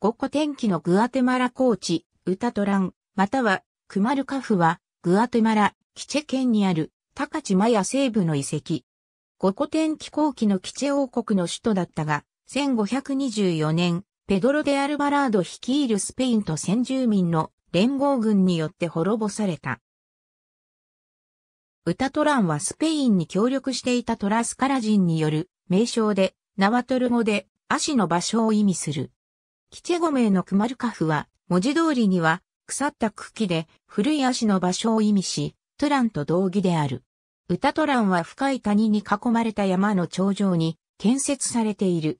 五個天気のグアテマラ高地、ウタトラン、またはクマルカフは、グアテマラ、キチェ県にある、高地マヤ西部の遺跡。五個天気後期のキチェ王国の首都だったが、1524年、ペドロ・デ・アルバラード率いるスペインと先住民の連合軍によって滅ぼされた。ウタトランはスペインに協力していたトラスカラ人による名称で、ナワトル語で、足の場所を意味する。キチェゴ名のクマルカフは、文字通りには、腐った茎で古い足の場所を意味し、トランと同義である。ウタトランは深い谷に囲まれた山の頂上に建設されている。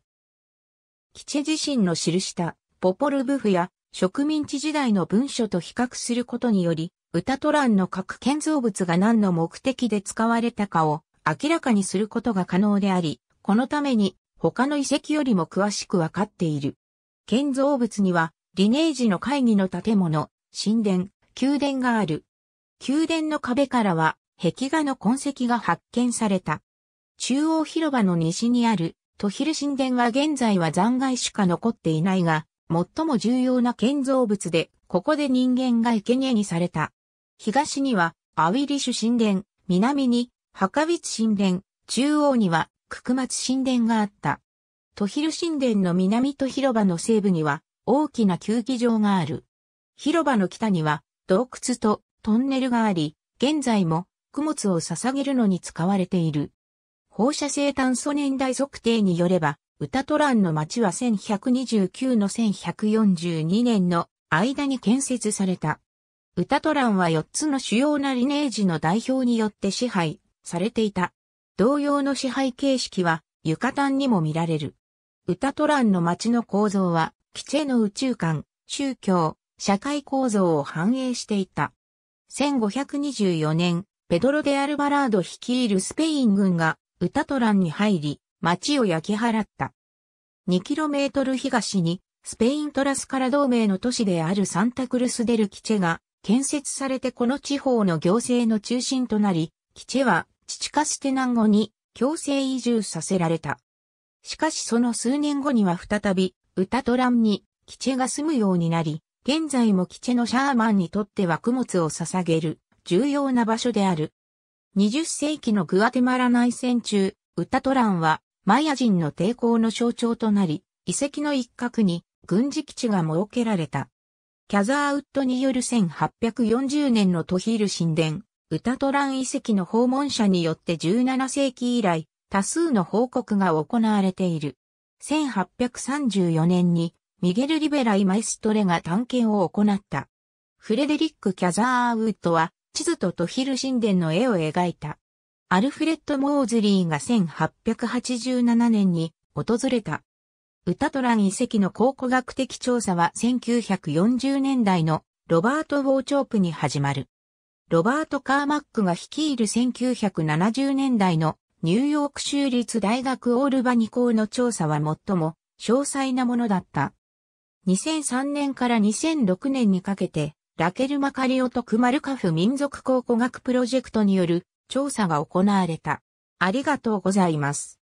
キチェ自身の記したポポルブフや植民地時代の文書と比較することにより、ウタトランの各建造物が何の目的で使われたかを明らかにすることが可能であり、このために他の遺跡よりも詳しくわかっている。建造物には、リネージの会議の建物、神殿、宮殿がある。宮殿の壁からは、壁画の痕跡が発見された。中央広場の西にある、トヒル神殿は現在は残骸しか残っていないが、最も重要な建造物で、ここで人間が生贄にされた。東には、アウィリシュ神殿、南に、ハカビツ神殿、中央には、ククマツ神殿があった。トヒル神殿の南と広場の西部には大きな球技場がある。広場の北には洞窟とトンネルがあり、現在も供物を捧げるのに使われている。放射性炭素年代測定によれば、ウタトランの町は1129の1142年の間に建設された。ウタトランは4つの主要なリネージの代表によって支配されていた。同様の支配形式はユカタンにも見られる。ウタトランの街の構造は、キチェの宇宙観、宗教、社会構造を反映していた。1524年、ペドロ・デ・アルバラード率いるスペイン軍が、ウタトランに入り、街を焼き払った。2km 東に、スペイントラスカラ同盟の都市であるサンタクルス・デル・キチェが、建設されてこの地方の行政の中心となり、キチェは、父カステナンゴに強制移住させられた。しかしその数年後には再び、歌とンに、ェが住むようになり、現在もェのシャーマンにとっては供物を捧げる、重要な場所である。20世紀のグアテマラ内戦中、ウタトランは、マヤ人の抵抗の象徴となり、遺跡の一角に軍事基地が設けられた。キャザーウッドによる1840年のトヒール神殿、ウタトラン遺跡の訪問者によって17世紀以来、多数の報告が行われている。1834年にミゲル・リベライ・マエストレが探検を行った。フレデリック・キャザーウッドは地図とトヒル神殿の絵を描いた。アルフレッド・モーズリーが1887年に訪れた。ウタトラン遺跡の考古学的調査は1940年代のロバート・ウォーチョープに始まる。ロバート・カーマックが率いる1970年代のニューヨーク州立大学オールバニ校の調査は最も詳細なものだった。2003年から2006年にかけて、ラケル・マカリオとクマルカフ民族考古学プロジェクトによる調査が行われた。ありがとうございます。